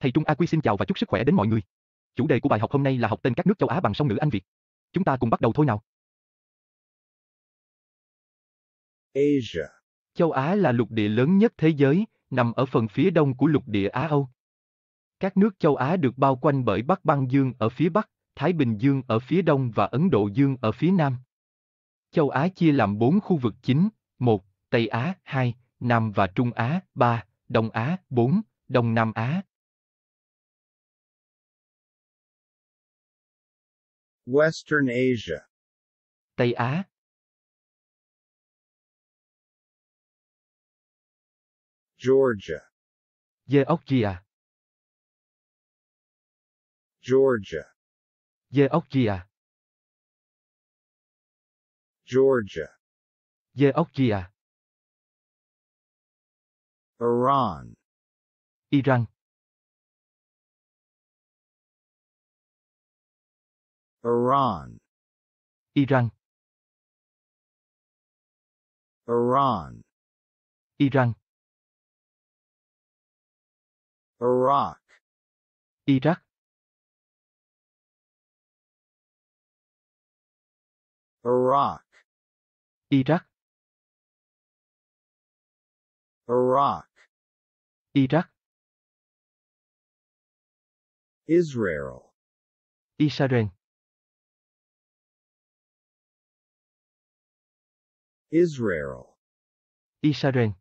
Thầy Trung A Quy xin chào và chúc sức khỏe đến mọi người. Chủ đề của bài học hôm nay là học tên các nước châu Á bằng song ngữ Anh Việt. Chúng ta cùng bắt đầu thôi nào. Asia. Châu Á là lục địa lớn nhất thế giới, nằm ở phần phía đông của lục địa Á Âu. Các nước châu Á được bao quanh bởi Bắc Băng Dương ở phía bắc, Thái Bình Dương ở phía đông và Ấn Độ Dương ở phía nam. Châu Á chia làm 4 khu vực chính, 1, Tây Á, 2, Nam và Trung Á, 3, Đông Á, 4, Đông Nam Á, Western Asia Tây Á Georgia Georgia Georgia Georgia Georgia Georgia Iran Iran Iran Iran Iran Iran Iraq Iraq Iraq Iraq Iraq Iraq Israel Israel Israel Israel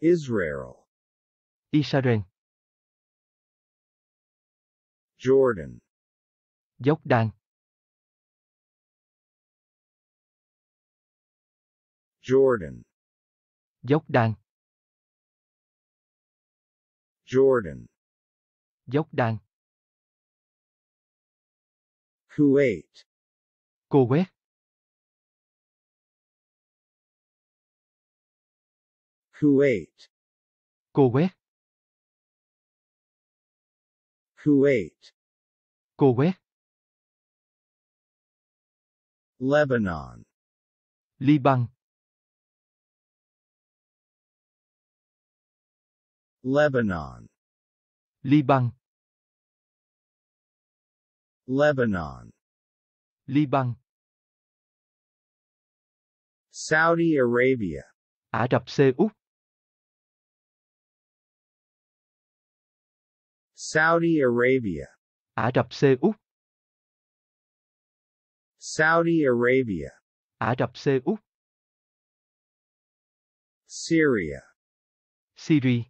Israel Israel Jordan Jordan, Jordan Dốc Jordan Kuwait Kuwait Kuwait Kuwait Kuwait Kuwait Lebanon Liban Lebanon Liban Lebanon Liban Saudi Arabia Ả Rập Saudi Arabia Ả Rập Xê Út Saudi Arabia Ả Rập Xê Út Syria Syria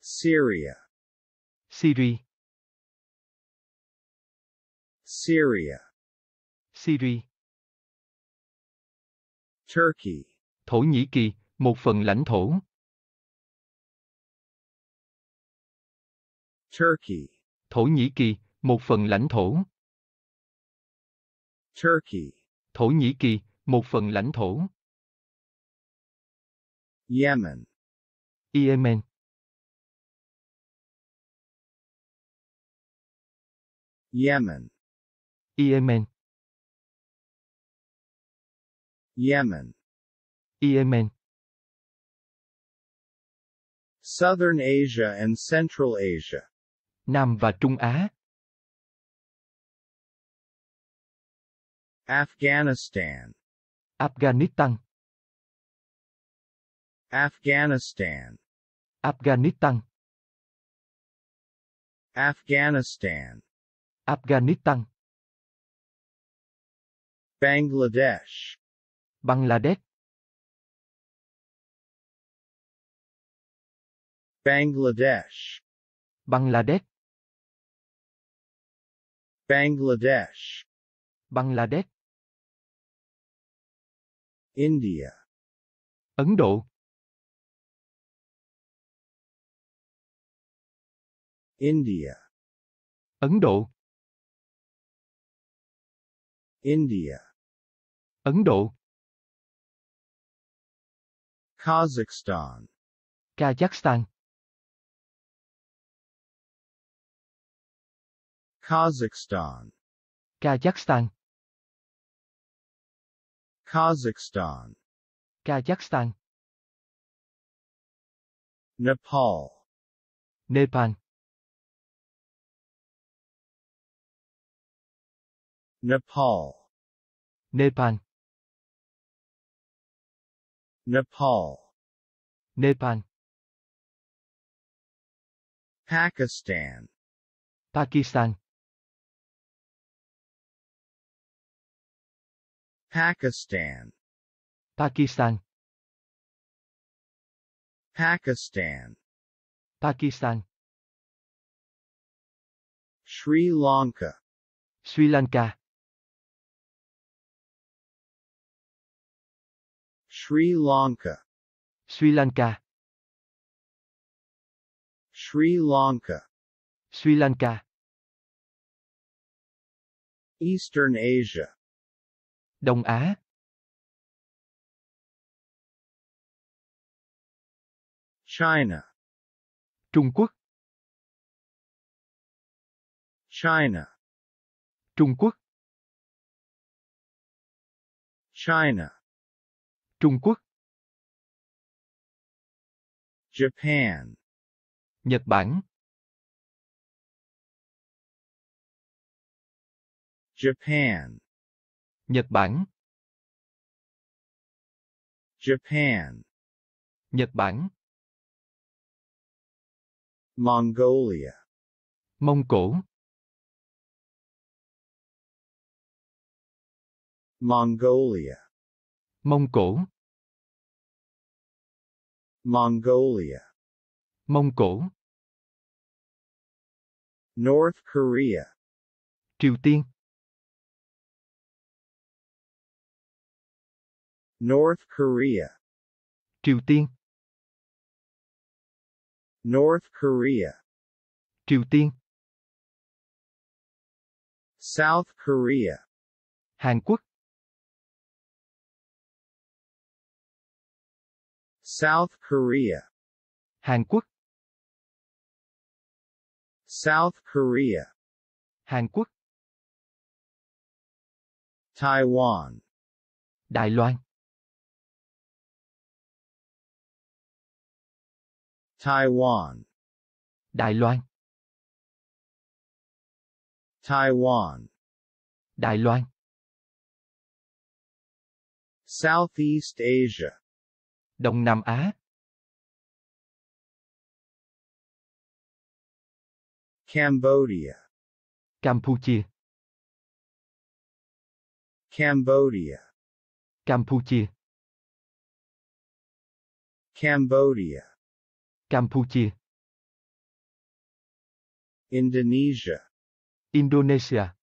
Syria Syria Syria Syria Turkey Thổ Nhĩ Kỳ, một phần lãnh thổ Turkey. Thổ Nhĩ Kỳ, một phần lãnh thổ. Turkey. Thổ Nhĩ Kỳ, một phần lãnh thổ. Yemen. Yemen. Yemen. Yemen. Yemen. Yemen. Southern Asia and Central Asia. Nam và Trung Á. Afghanistan. Afghanistan. Afghanistan. Afghanistan. Afghanistan. Afghanistan. Bangladesh. Bangladesh. Bangladesh. Bangladesh. Bangladesh Bangladesh India Ấn Độ India Ấn Độ India Ấn Độ Kazakhstan Kazakhstan Kazakhstan Kazakhstan Kazakhstan Kazakhstan Nepal Nepal Nepal Nepal Nepal Nepal Pakistan Pakistan Pakistan Pakistan Pakistan Pakistan Sri Lanka Sri Lanka Sri Lanka Sri Lanka Sri Lanka Sri Lanka Eastern Asia Đông Á China Trung Quốc China Trung Quốc China Trung Quốc Japan Nhật Bản Japan Nhật Bản Japan Nhật Bản Mongolia Mông Cổ Mongolia Mông Cổ Mongolia Mông Cổ North Korea Triều Tiên North Korea Triều Tiên North Korea Triều Tiên South Korea Hàn Quốc South Korea Hàn Quốc South Korea Hàn Quốc Taiwan Đài Loan Taiwan Đài Loan Taiwan Đài Loan Southeast Asia Đông Nam Á Cambodia Campuchia Cambodia Campuchia Cambodia Campuchia Indonesia Indonesia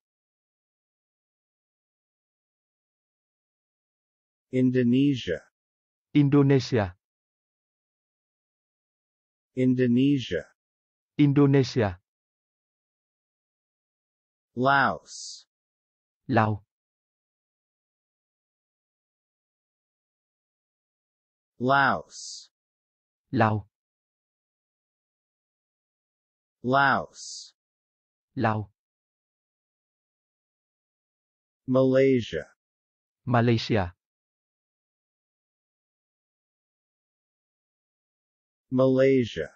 Indonesia Indonesia Indonesia Indonesia Laos Laos Laos Laos Laos Lao Malaysia Malaysia Malaysia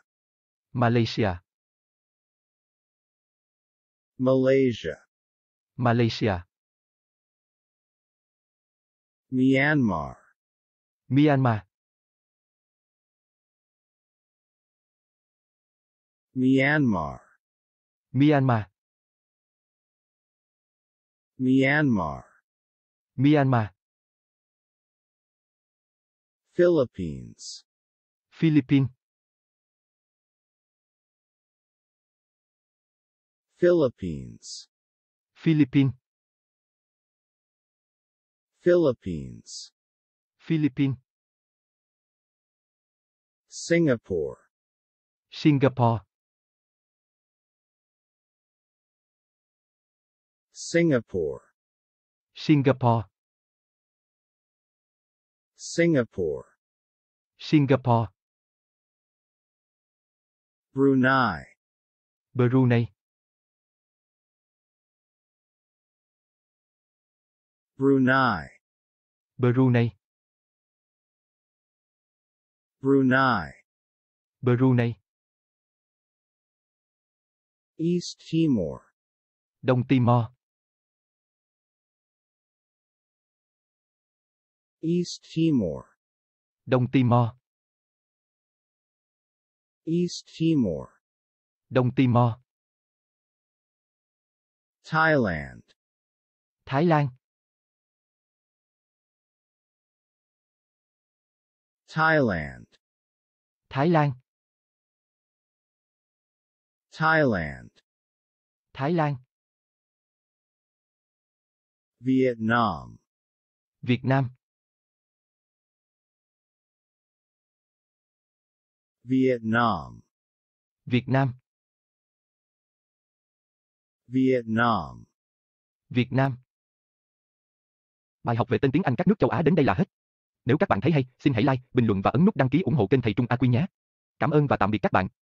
Malaysia Malaysia Malaysia Myanmar Myanmar Myanmar Myanmar Myanmar Myanmar Philippines Philippines Philippines Philippines Philippines Philippines Singapore Singapore Singapore Singapore Singapore Singapore Brunei Brunei Brunei Brunei Brunei Brunei East Timor Đông Timor East Timor Đông Timor East Timor Đông Timor Thailand Thái Lan Thailand Thái Lan Thailand Thái Lan Vietnam Việt Nam Vietnam Việt Nam Vietnam Việt Nam Bài học về tên tiếng Anh các nước châu Á đến đây là hết. Nếu các bạn thấy hay, xin hãy like, bình luận và ấn nút đăng ký ủng hộ kênh Thầy Trung A Quy nhé. Cảm ơn và tạm biệt các bạn.